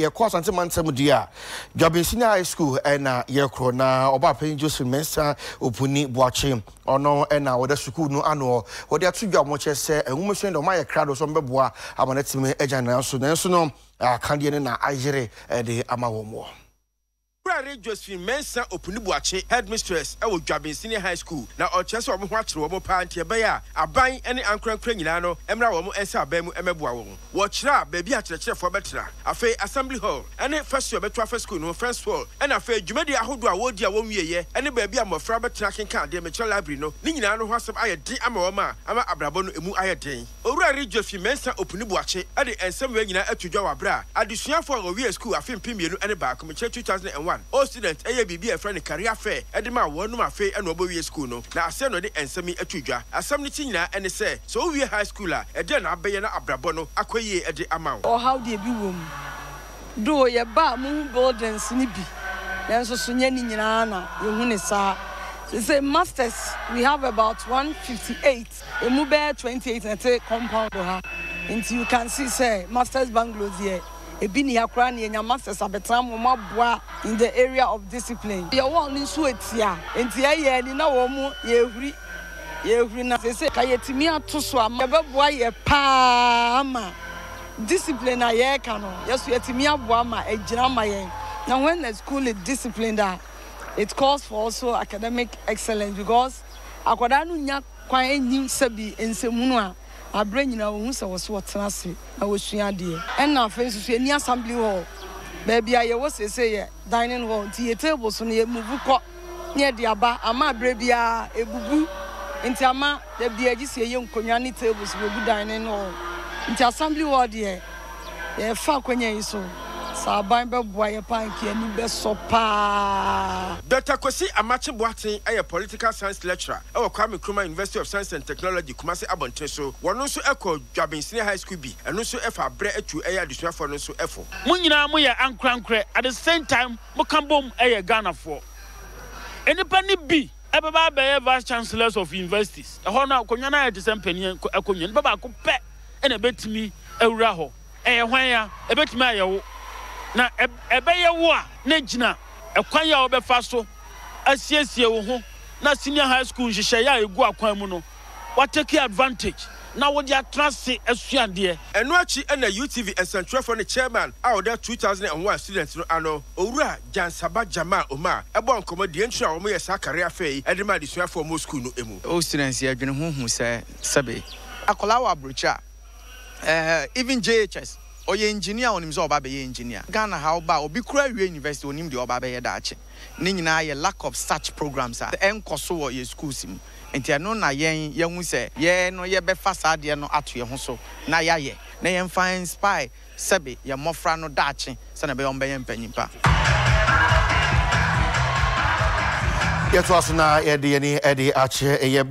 yɛkɔ asante ma ntɛm deɛ a dwabin senior high school ɛna yɛkorɔ na ɔba panyin joseph mensa opuni boakye ɔno ɛna wɔde sukuu no ano wɔde ato dwa mo kyɛ sɛ ɛnwoma sɛn deɛ ɔma yɛ kra do so mbɛboa ama ne timi agya nanso nanso no akadeɛ no na ayere ɛde ama wɔn wɔ ɔsare josephine mensa opunubuakye headmistress ɛwɔ senior high school na ɔkyerɛ sɛ ɔmo ho akyerɛ wɔn paa nti ɛbɛyɛ a aban ne ankorankora nyinaa no mmra wɔn nsa aban mu mmɛboa wɔn wɔkyerɛ a baabi akyerɛkyerɛfoɔ bɛtena afei assembly hall any first year bɛto first school no first hall ɛna afei dwumadie do a wɔredi a wɔnwieyɛ ne baabi a mmɔfra bɛtena kenkan adeɛ mɛkyerɛ library no ne nyinaa no ho asɛm ayɛ den ama wɔn a ama abrabɔ no emu ayɛ den owurare josephine mensa opunubuakye de nsɛm wei nyinaa atu dwa wɔ aberɛ a adesuafoɔ a wɔwie school afe mpem mmienu ne baako mekyerɛ 2001 all student ɛyɛ biribi a e ɛfrɛ no career fair ɛde ma wɔn nom afei ɛna e wɔbɛwie school no na asɛ na ɔde nsɛm yi e atu dwa asɛm no ti nyinaa ɛne sɛ sɛ wowie high school a ɛdɛn na abɛyɛ na abrabɔ no akɔ yie ɛde ama wo ɔhaw deɛ bi wɔ mu do yɛbaa mo ho buildings no bi nanso so nyɛ ne nyinaa na yɛhu ne saa sɛ masters we have about 158 ɛmu bɛyɛ 28 na ɛte compound hɔ ha nti you can see sɛ masters banglos yɛ ebi ne yakora ne nyama sesa betena mo ma boa in the area of discipline ye won ne so etia enti ye ye ni na wo mu ye huri ye huri na sese ka ye timi ato so ama ye beboa ye pa ama discipline a ye ka no ye so ye timi aboa ma egyina ma ye now when the school is disciplined uh, it calls for also academic excellence because akwadaa no nya kwan enyim sɛbi nsɛmunu a aberɛ nyinaa wɔhu sɛ wɔ so wɔtena ase na wɔsua adeɛ ɛnna afei nso so ɛni assembly hall baabi a yɛwɔ seesei yɛ dining hall nti yɛ table so no yɛmuvu kɔ ne yɛde aba ama aberɛ biara ebubu nti ama dabi agyi sɛ yɛ nkonnwa ne so wɔgu dining hall nti assembly hall deɛ yɛfa akonnwa yi so saa aban bɛboa yɛ panki ani bɛsɔ paa dr kosi amakye boaten yɛ political science lecturer ɛwɔ kwame nkrumah university of science and technology Kumasi abɔnten so wɔno nso kɔ dwabensini high school bi ɛno nso ɛfa abrɛ atu ɛyɛ adesuafoɔ no nso ɛfo mo nyinaa moyɛ ankorankorɛ at the same time moka bom ɛyɛ ghanafoɔ nnipa no bi ɛbɛba abɛyɛ vice chancellors of universities ɛhɔ no akonnwa no ayɛ te sɛ mpanin akonnwa nipa baako pɛ ɛna ɛbɛtumi awura hɔ ɛyɛ hwan ya ɛbɛtumi ayɛ na ɛbɛyɛ wo a na gyina ɛkwan a wɔbɛfa so asiesie wo ho na senior high school nhyehyɛeɛ a ɛgu akwan mu no woatake advantage na wode atena ase asuadeɛ ɛno akyi ɛna utv nsɛntwerɛfoɔ ne chairman a wɔda 2001 student no ano owura gyansaba gyama a ɔma a ɛbɔ nkɔmmɔ deɛ ntura a wɔmyɛ saa kare afei yi ɛde ma adesuafoɔ mo skul no mu o students yɛdwene ho hu sɛ sɛbe akɔla wɔ aborɔkyi a even jhs ɔyɛ engineer a onim sɛ ɔba bɛyɛ engineer ghana ha ɔba obi kura awie university onim deɛ ɔba bɛyɛ daakye ne nyinaa yɛ lack of such programs a ɛnkɔ so wɔ yɛ schools mu nti ɛno na yɛn yɛhu sɛ yɛn no yɛbɛfa saa adeɛ no ato yɛn ho na yɛayɛ na yɛmfa inspire yɛn mmɔfra no daakye sɛnea ɛbɛyɛ ɔmbɛyɛ mpanyimpa yɛto na yɛde de akyerɛ ɛyɛ